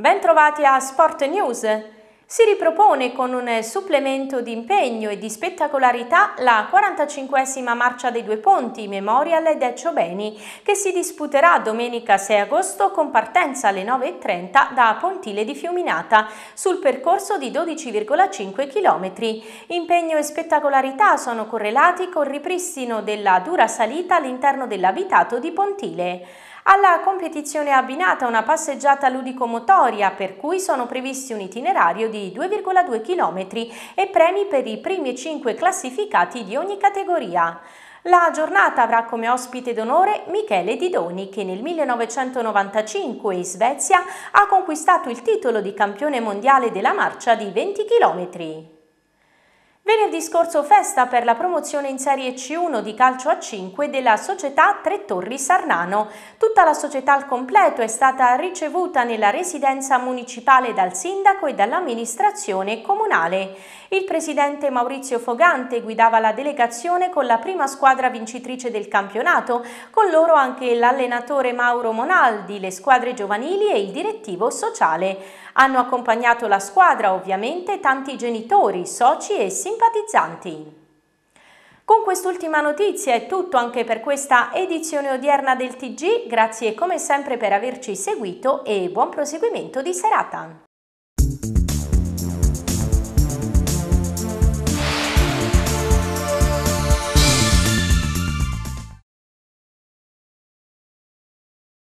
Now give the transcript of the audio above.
Bentrovati a Sport News! Si ripropone con un supplemento di impegno e di spettacolarità la 45esima Marcia dei Due Ponti Memorial Decio Beni che si disputerà domenica 6 agosto con partenza alle 9.30 da Pontile di Fiuminata sul percorso di 12,5 km. Impegno e spettacolarità sono correlati col ripristino della dura salita all'interno dell'abitato di Pontile. Alla competizione è abbinata una passeggiata ludico-motoria per cui sono previsti un itinerario di 2,2 km e premi per i primi 5 classificati di ogni categoria. La giornata avrà come ospite d'onore Michele Didoni che nel 1995 in Svezia ha conquistato il titolo di campione mondiale della marcia di 20 km. Venerdì scorso festa per la promozione in Serie C1 di calcio a 5 della società Tre Torri Sarnano. Tutta la società al completo è stata ricevuta nella residenza municipale dal sindaco e dall'amministrazione comunale. Il presidente Maurizio Fogante guidava la delegazione con la prima squadra vincitrice del campionato, con loro anche l'allenatore Mauro Monaldi, le squadre giovanili e il direttivo sociale. Hanno accompagnato la squadra ovviamente tanti genitori, soci e simpatizzanti. Con quest'ultima notizia è tutto anche per questa edizione odierna del TG, grazie come sempre per averci seguito e buon proseguimento di serata.